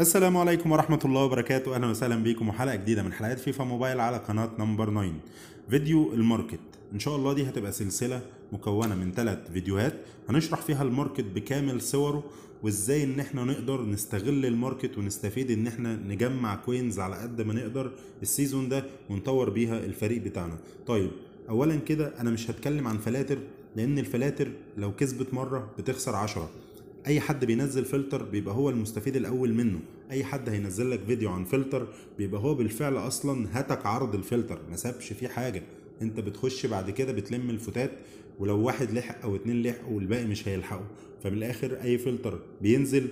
السلام عليكم ورحمة الله وبركاته أهلا وسهلا بيكم وحلقة جديدة من حلقات فيفا موبايل على قناة نمبر 9 فيديو الماركت إن شاء الله دي هتبقى سلسلة مكونه من ثلاث فيديوهات هنشرح فيها الماركت بكامل صوره وازاي ان احنا نقدر نستغل الماركت ونستفيد ان احنا نجمع كوينز على قد ما نقدر السيزون ده ونطور بيها الفريق بتاعنا طيب اولا كده انا مش هتكلم عن فلاتر لان الفلاتر لو كسبت مره بتخسر عشرة اي حد بينزل فلتر بيبقى هو المستفيد الاول منه اي حد هينزل لك فيديو عن فلتر بيبقى هو بالفعل اصلا هتك عرض الفلتر ما سابش فيه حاجه انت بتخش بعد كده بتلم الفتات ولو واحد لحق او اتنين لحقوا والباقي مش هيلحقوا فمن الاخر اي فلتر بينزل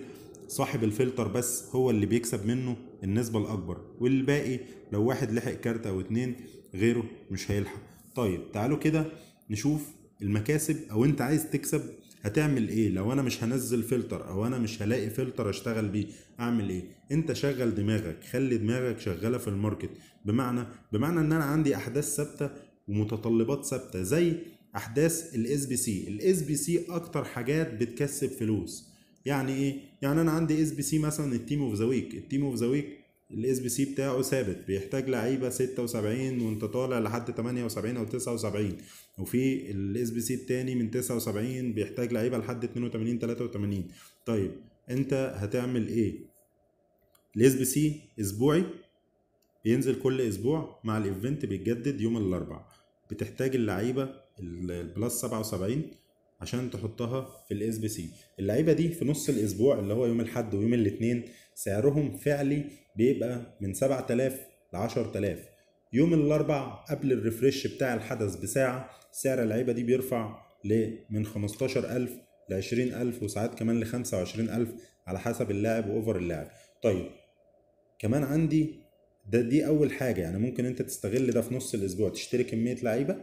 صاحب الفلتر بس هو اللي بيكسب منه النسبة الأكبر والباقي لو واحد لحق كارت أو اتنين غيره مش هيلحق طيب تعالوا كده نشوف المكاسب أو أنت عايز تكسب هتعمل ايه لو انا مش هنزل فلتر او انا مش هلاقي فلتر اشتغل بيه اعمل ايه انت شغل دماغك خلي دماغك شغاله في الماركت بمعنى بمعنى ان انا عندي احداث ثابته ومتطلبات ثابته زي احداث الاس بي سي الاس بي سي اكتر حاجات بتكسب فلوس يعني ايه يعني انا عندي اس بي سي مثلا التيم اوف ذا ويك التيم اوف ذا ويك الاس بي سي بتاعه ثابت بيحتاج لعيبه 76 وانت طالع لحد 78 او 79 وفي الاس بي سي التاني من 79 بيحتاج لعيبه لحد 82 83 طيب انت هتعمل ايه الاس بي سي اسبوعي بينزل كل اسبوع مع الايفنت بيتجدد يوم الاربعاء بتحتاج اللعيبه البلس 77 عشان تحطها في الاس بي سي اللعيبه دي في نص الاسبوع اللي هو يوم الاحد ويوم الاثنين سعرهم فعلي بيبقى من 7000 ل 10000 يوم الاربع قبل الريفرش بتاع الحدث بساعه سعر اللعيبه دي بيرفع ل من 15000 ل 20000 وساعات كمان ل 25000 على حسب اللاعب واوفر اللاعب طيب كمان عندي ده دي اول حاجه يعني ممكن انت تستغل ده في نص الاسبوع تشتري كميه لعيبه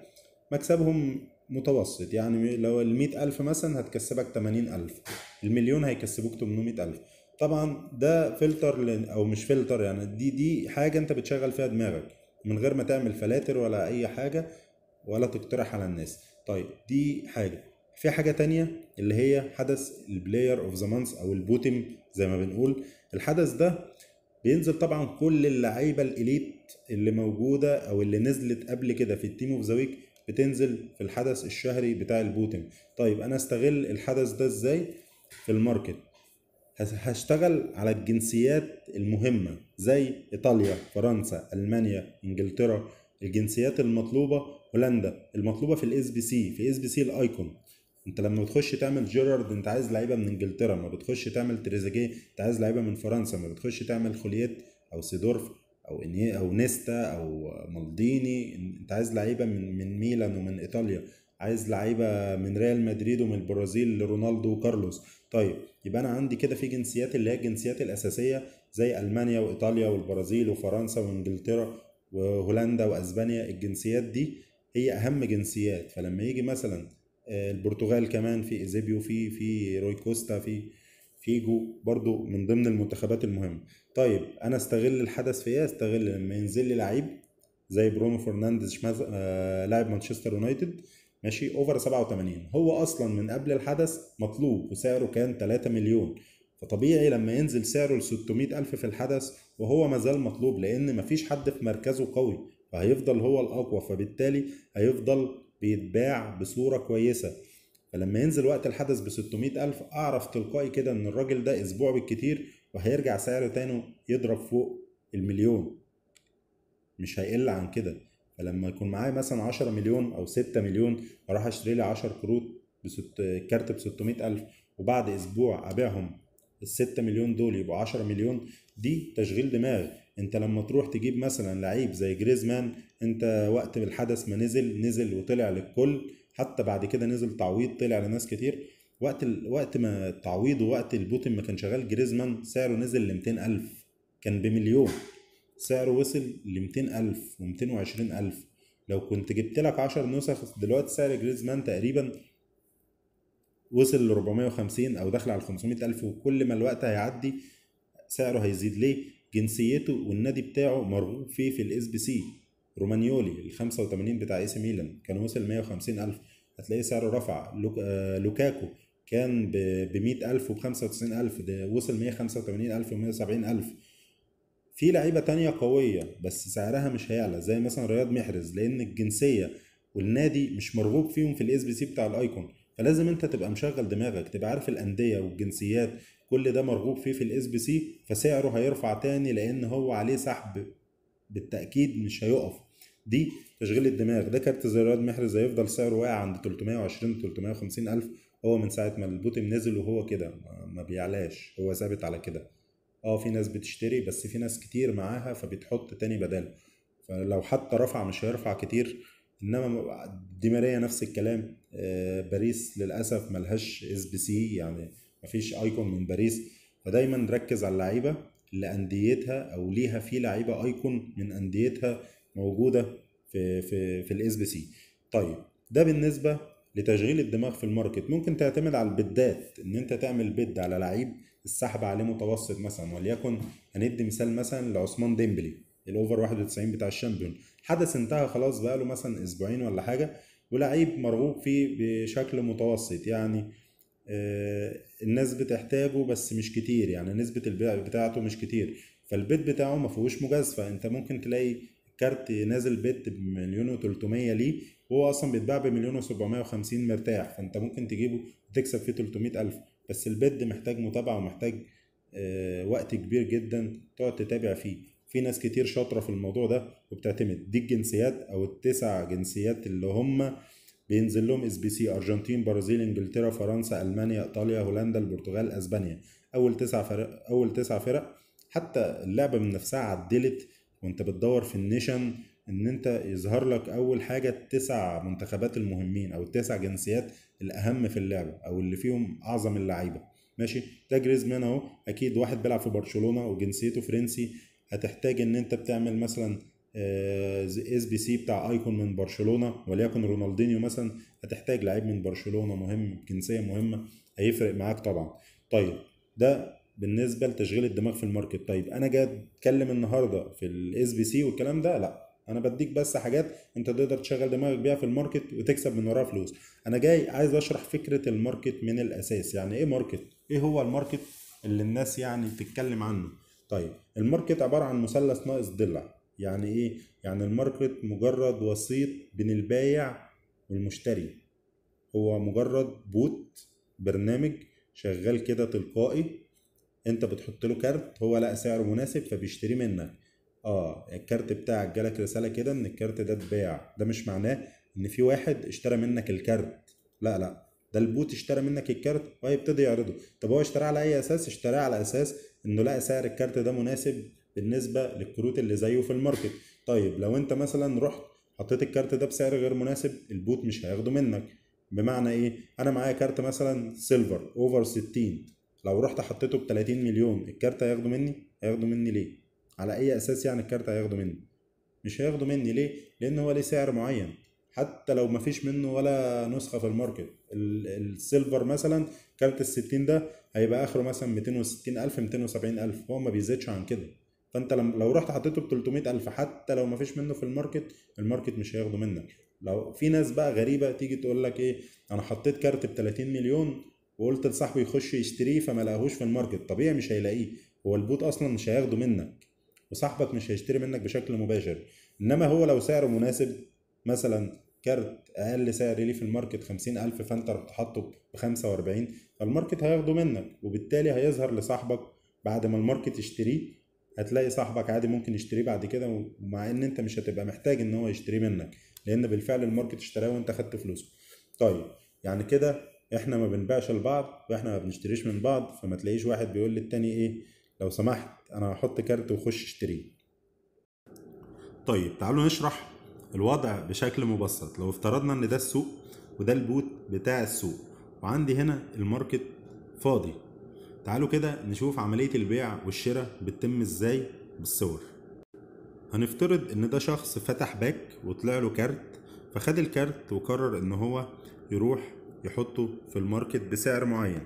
مكسبهم متوسط يعني لو ال ألف مثلا هتكسبك 80000 المليون هيكسبوك 800000 طبعا ده فلتر او مش فلتر يعني دي دي حاجه انت بتشغل فيها دماغك من غير ما تعمل فلاتر ولا اي حاجه ولا تقترح على الناس طيب دي حاجه في حاجه تانية اللي هي حدث البلاير اوف ذا مانث او البوتم زي ما بنقول الحدث ده بينزل طبعا كل اللعيبه الاليت اللي موجوده او اللي نزلت قبل كده في التيم اوف ذا ويك بتنزل في الحدث الشهري بتاع البوتنج طيب انا استغل الحدث ده ازاي في الماركت هشتغل على الجنسيات المهمه زي ايطاليا فرنسا المانيا انجلترا الجنسيات المطلوبه هولندا المطلوبه في الاس بي سي في اس بي سي الايكون انت لما بتخش تعمل جيرارد انت عايز لعيبه من انجلترا ما بتخش تعمل تريزيجيه انت عايز لعيبه من فرنسا ما بتخش تعمل خوليت او سيدورف او اني او نيستا او مالديني انت عايز لعيبه من من ميلان ومن ايطاليا عايز لعيبه من ريال مدريد ومن البرازيل لرونالدو وكارلوس طيب يبقى انا عندي كده في جنسيات اللي هي الجنسيات الاساسيه زي المانيا وايطاليا والبرازيل وفرنسا وانجلترا وهولندا واسبانيا الجنسيات دي هي اهم جنسيات فلما يجي مثلا آه، البرتغال كمان في ايزيبيو في في روي كوستا في فيجو برضو من ضمن المنتخبات المهمه طيب انا استغل الحدث في ايه استغل لما ينزل لي لعيب زي برونو فرنانديز آه... لاعب مانشستر يونايتد ماشي اوفر 87 هو اصلا من قبل الحدث مطلوب وسعره كان 3 مليون فطبيعي لما ينزل سعره ل 600 ألف في الحدث وهو مازال مطلوب لأن مفيش حد في مركزه قوي فهيفضل هو الأقوى فبالتالي هيفضل بيتباع بصوره كويسه فلما ينزل وقت الحدث ب 600000 اعرف تلقائي كده ان الراجل ده اسبوع بالكتير وهيرجع سعره تاني يضرب فوق المليون مش هيقل عن كده فلما يكون معايا مثلا 10 مليون او 6 مليون اروح اشتري لي 10 كروت بست... كارت ب 600000 وبعد اسبوع ابيعهم ال 6 مليون دول يبقوا 10 مليون دي تشغيل دماغ انت لما تروح تجيب مثلا لعيب زي جريزمان انت وقت الحدث ما نزل نزل وطلع للكل حتى بعد كده نزل تعويض طلع لناس كتير وقت ال... وقت ما التعويض ووقت البوتن ما كان شغال جريزمان سعره نزل ل 200000 كان بمليون سعره وصل ل 200000 و 220000 لو كنت جبت لك 10 نسخ دلوقتي سعر جريزمان تقريبا وصل ل 450 او داخل على 500 الف وكل ما الوقت هيعدي سعره هيزيد ليه جنسيته والنادي بتاعه مرغوب فيه في الاس بي سي رومانيولي ال 85 بتاع اي سي ميلان كان وصل 150 الف هتلاقيه سعره رفع لوك... آه... لوكاكو كان ب 100000 وب 95000 ده وصل 185000 و 170000 في لعيبه تانية قويه بس سعرها مش هيعلى زي مثلا رياض محرز لان الجنسيه والنادي مش مرغوب فيهم في الاس بي سي بتاع الايكون فلازم انت تبقى مشغل دماغك تبقى عارف الانديه والجنسيات كل ده مرغوب فيه في الاس بي سي فسعره هيرفع تاني لان هو عليه سحب بالتاكيد مش هيقف دي تشغيل الدماغ ده كارت زراد محرز هيفضل سعره واقع عند 320 350 الف هو من ساعه ما البوتم نزل وهو كده ما بيعلاش هو ثابت على كده اه في ناس بتشتري بس في ناس كتير معاها فبتحط تاني بداله فلو حتى رفع مش هيرفع كتير انما دي ماريا نفس الكلام آه، باريس للاسف ملهاش اس بي سي يعني مفيش ايكون من باريس فدايما نركز على اللعيبه اللي انديتها او ليها في لعيبه ايكون من انديتها موجوده في في في الاس بي سي طيب ده بالنسبه لتشغيل الدماغ في الماركت ممكن تعتمد على البدات ان انت تعمل بد على لعيب السحب عليه متوسط مثلا وليكن هندي مثال مثلا لعثمان ديمبلي الاوفر 91 بتاع الشامبيون حدث انتهى خلاص بقى له مثلا اسبوعين ولا حاجه ولعيب مرغوب فيه بشكل متوسط يعني آه، الناس بتحتاجه بس مش كتير يعني نسبة البيع بتاعته مش كتير فالبيت بتاعه ما فيهوش مجازفة انت ممكن تلاقي كارت نازل بيت بمليون و300 ليه وهو اصلا بيتباع بمليون و وخمسين مرتاح فانت ممكن تجيبه وتكسب فيه تلتمية الف بس البيت محتاج متابعة ومحتاج آه، وقت كبير جدا تقعد تتابع فيه في ناس كتير شاطره في الموضوع ده وبتعتمد دي الجنسيات او التسع جنسيات اللي هم بينزل لهم اس بي سي ارجنتين برازيل انجلترا فرنسا المانيا ايطاليا هولندا البرتغال اسبانيا اول تسع فرق اول تسع فرق حتى اللعبه من نفسها عدلت وانت بتدور في النيشن ان انت يظهر لك اول حاجه التسع منتخبات المهمين او التسع جنسيات الاهم في اللعبه او اللي فيهم اعظم اللعيبه ماشي ده جريزمان اهو اكيد واحد بيلعب في برشلونه وجنسيته فرنسي هتحتاج ان انت بتعمل مثلا اس بي سي بتاع ايكون من برشلونه وليكن رونالدينيو مثلا هتحتاج لعيب من برشلونه مهم جنسيه مهمه هيفرق معاك طبعا طيب ده بالنسبه لتشغيل الدماغ في الماركت طيب انا جاي اتكلم النهارده في الاس بي سي والكلام ده لا انا بديك بس حاجات انت تقدر تشغل دماغك بيها في الماركت وتكسب من وراها فلوس انا جاي عايز اشرح فكره الماركت من الاساس يعني ايه ماركت ايه هو الماركت اللي الناس يعني بتتكلم عنه طيب الماركت عباره عن مثلث ناقص ضلع يعني ايه يعني الماركت مجرد وسيط بين البايع والمشتري هو مجرد بوت برنامج شغال كده تلقائي انت بتحط له كارت هو لقى سعر مناسب فبيشتري منك اه الكارت بتاعك جالك رساله كده ان الكارت ده اتباع ده مش معناه ان في واحد اشترى منك الكارت لا لا ده البوت اشترى منك الكارت وهيبتدي يعرضه طب هو اشتراه على اي اساس اشتراه على اساس انه لقى سعر الكارت ده مناسب بالنسبه للكروت اللي زيه في الماركت طيب لو انت مثلا رحت حطيت الكارت ده بسعر غير مناسب البوت مش هياخده منك بمعنى ايه انا معايا كارت مثلا سيلفر اوفر 60 لو رحت حطيته ب 30 مليون الكارت هياخده مني هياخده مني ليه على اي اساس يعني الكارت هياخده مني مش هياخده مني ليه لان هو ليه سعر معين حتى لو ما فيش منه ولا نسخه في الماركت السيلفر مثلا كارت ال 60 ده هيبقى اخره مثلا 260000 270000 هو ما بيزيدش عن كده فانت لو رحت حطيته ب 300000 حتى لو ما فيش منه في الماركت الماركت مش هياخده منك لو في ناس بقى غريبه تيجي تقول لك ايه انا حطيت كارت ب 30 مليون وقلت لصاحبي يخش يشتريه فما لقاهوش في الماركت طبيعي مش هيلاقيه هو البوت اصلا مش هياخده منك وصاحبك مش هيشتري منك بشكل مباشر انما هو لو سعره مناسب مثلا كارت اقل سعر ليه في الماركت 50000 فانت رحت حاطه ب 45 فالماركت هياخده منك وبالتالي هيظهر لصاحبك بعد ما الماركت يشتريه هتلاقي صاحبك عادي ممكن يشتريه بعد كده ومع ان انت مش هتبقى محتاج ان هو يشتريه منك لان بالفعل الماركت اشتراه وانت خدت فلوسه طيب يعني كده احنا ما بنبيعش لبعض واحنا ما بنشتريش من بعض فما تلاقيش واحد بيقول للتاني ايه لو سمحت انا هحط كارت وخش اشتريه طيب تعالوا نشرح الوضع بشكل مبسط لو افترضنا ان ده السوق وده البوت بتاع السوق وعندي هنا الماركت فاضي تعالوا كده نشوف عملية البيع والشراء بتتم ازاي بالصور هنفترض ان ده شخص فتح باك وطلع له كارت فخد الكارت وقرر ان هو يروح يحطه في الماركت بسعر معين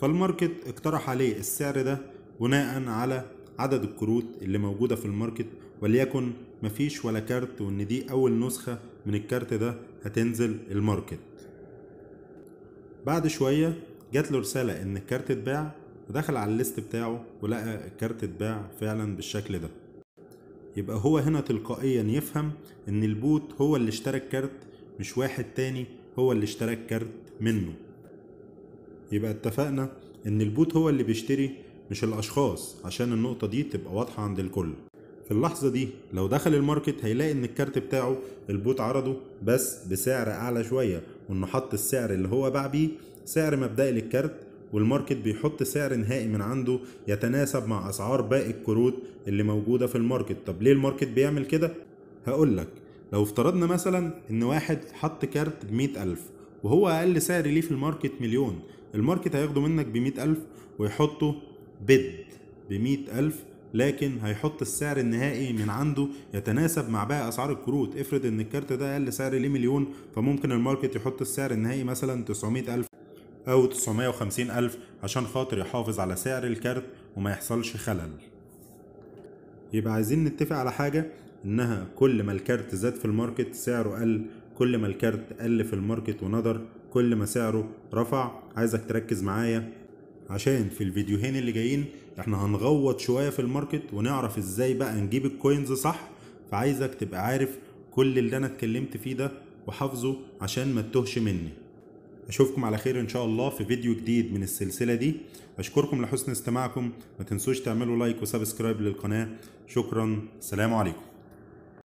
فالماركت اقترح عليه السعر ده بناء على عدد الكروت اللي موجودة في الماركت وليكن مفيش ولا كارت وان دي اول نسخة من الكارت ده هتنزل الماركت بعد شوية جات له رسالة ان الكارت اتباع ودخل على الليست بتاعه ولقى الكارت اتباع فعلا بالشكل ده يبقى هو هنا تلقائيا يفهم ان البوت هو اللي اشترى الكارت مش واحد تاني هو اللي اشترى الكارت منه يبقى اتفقنا ان البوت هو اللي بيشتري مش الاشخاص عشان النقطة دي تبقى واضحة عند الكل في اللحظه دي لو دخل الماركت هيلاقي ان الكارت بتاعه البوت عرضه بس بسعر اعلى شويه وانه حط السعر اللي هو باع بيه سعر مبدئي للكارت والماركت بيحط سعر نهائي من عنده يتناسب مع اسعار باقي الكروت اللي موجوده في الماركت طب ليه الماركت بيعمل كده هقولك لو افترضنا مثلا ان واحد حط كارت بمئة ألف وهو أقل سعر ليه في الماركت مليون الماركت هياخده منك بمئة ألف ويحطه بيد بمئة ألف لكن هيحط السعر النهائي من عنده يتناسب مع باقي اسعار الكروت افرض ان الكارت ده اقل سعر ليه مليون فممكن الماركت يحط السعر النهائي مثلا 900000 او 950000 عشان خاطر يحافظ على سعر الكارت وما يحصلش خلل يبقى عايزين نتفق على حاجة انها كل ما الكارت زاد في الماركت سعره قل كل ما الكارت قل في الماركت ونضر كل ما سعره رفع عايزك تركز معايا عشان في الفيديوهين اللي جايين احنا هنغوط شوية في الماركت ونعرف ازاي بقى نجيب الكوينز صح فعايزك تبقى عارف كل اللي انا اتكلمت فيه ده وحافظه عشان ما تتوهش مني اشوفكم على خير ان شاء الله في فيديو جديد من السلسلة دي اشكركم لحسن استماعكم ما تنسوش تعملوا لايك وسبسكرايب للقناة شكرا سلام عليكم